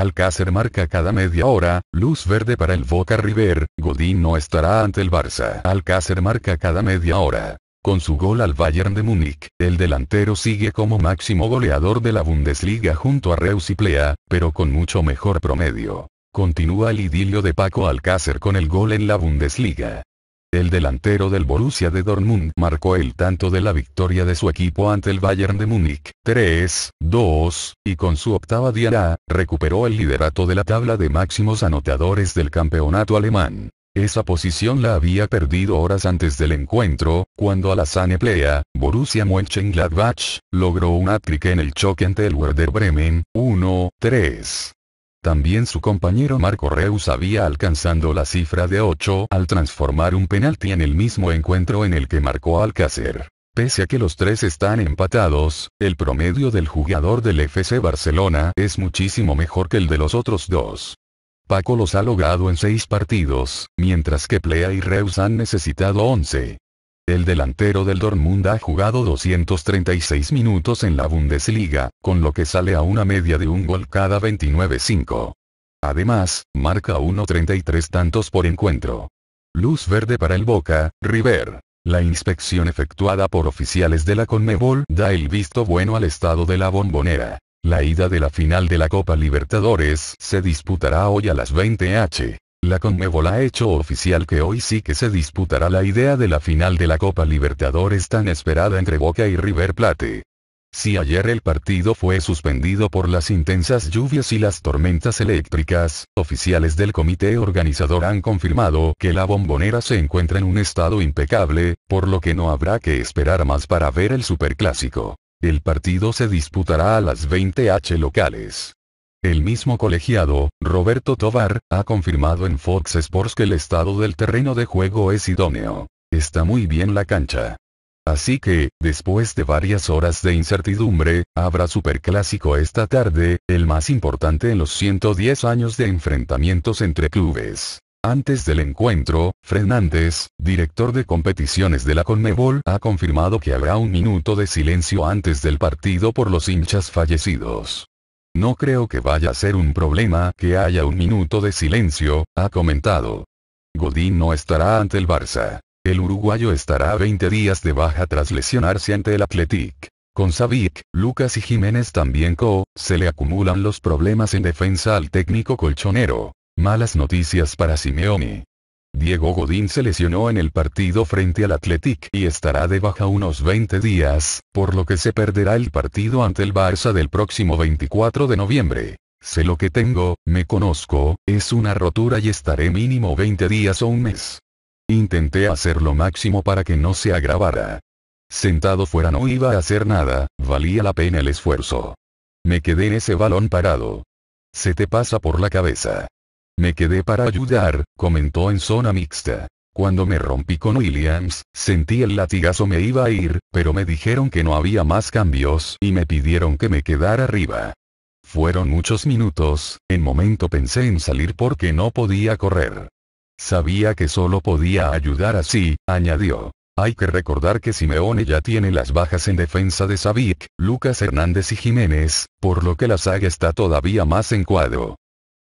Alcácer marca cada media hora, luz verde para el Boca River, Godín no estará ante el Barça. Alcácer marca cada media hora. Con su gol al Bayern de Múnich, el delantero sigue como máximo goleador de la Bundesliga junto a Reus y Plea, pero con mucho mejor promedio. Continúa el idilio de Paco Alcácer con el gol en la Bundesliga. El delantero del Borussia de Dortmund marcó el tanto de la victoria de su equipo ante el Bayern de Múnich, 3-2, y con su octava diana, recuperó el liderato de la tabla de máximos anotadores del campeonato alemán. Esa posición la había perdido horas antes del encuentro, cuando a la Saneplea, Borussia Mönchengladbach, logró un hat en el choque ante el Werder Bremen, 1-3. También su compañero Marco Reus había alcanzando la cifra de 8 al transformar un penalti en el mismo encuentro en el que marcó Alcácer. Pese a que los tres están empatados, el promedio del jugador del FC Barcelona es muchísimo mejor que el de los otros dos. Paco los ha logrado en seis partidos, mientras que Plea y Reus han necesitado 11. El delantero del Dortmund ha jugado 236 minutos en la Bundesliga, con lo que sale a una media de un gol cada 29-5. Además, marca 1.33 tantos por encuentro. Luz verde para el Boca, River. La inspección efectuada por oficiales de la Conmebol da el visto bueno al estado de la bombonera. La ida de la final de la Copa Libertadores se disputará hoy a las 20 h. La Conmebol ha hecho oficial que hoy sí que se disputará la idea de la final de la Copa Libertadores tan esperada entre Boca y River Plate. Si ayer el partido fue suspendido por las intensas lluvias y las tormentas eléctricas, oficiales del comité organizador han confirmado que la bombonera se encuentra en un estado impecable, por lo que no habrá que esperar más para ver el superclásico. El partido se disputará a las 20 h locales. El mismo colegiado, Roberto Tovar, ha confirmado en Fox Sports que el estado del terreno de juego es idóneo. Está muy bien la cancha. Así que, después de varias horas de incertidumbre, habrá superclásico esta tarde, el más importante en los 110 años de enfrentamientos entre clubes. Antes del encuentro, Fernández, director de competiciones de la Conmebol, ha confirmado que habrá un minuto de silencio antes del partido por los hinchas fallecidos. No creo que vaya a ser un problema que haya un minuto de silencio, ha comentado. Godín no estará ante el Barça. El uruguayo estará 20 días de baja tras lesionarse ante el Athletic. Con Savic, Lucas y Jiménez también co, se le acumulan los problemas en defensa al técnico colchonero. Malas noticias para Simeone. Diego Godín se lesionó en el partido frente al Athletic y estará de baja unos 20 días, por lo que se perderá el partido ante el Barça del próximo 24 de noviembre. Sé lo que tengo, me conozco, es una rotura y estaré mínimo 20 días o un mes. Intenté hacer lo máximo para que no se agravara. Sentado fuera no iba a hacer nada, valía la pena el esfuerzo. Me quedé ese balón parado. Se te pasa por la cabeza. Me quedé para ayudar, comentó en zona mixta. Cuando me rompí con Williams, sentí el latigazo me iba a ir, pero me dijeron que no había más cambios y me pidieron que me quedara arriba. Fueron muchos minutos, en momento pensé en salir porque no podía correr. Sabía que solo podía ayudar así, añadió. Hay que recordar que Simeone ya tiene las bajas en defensa de Savic, Lucas Hernández y Jiménez, por lo que la saga está todavía más en cuadro.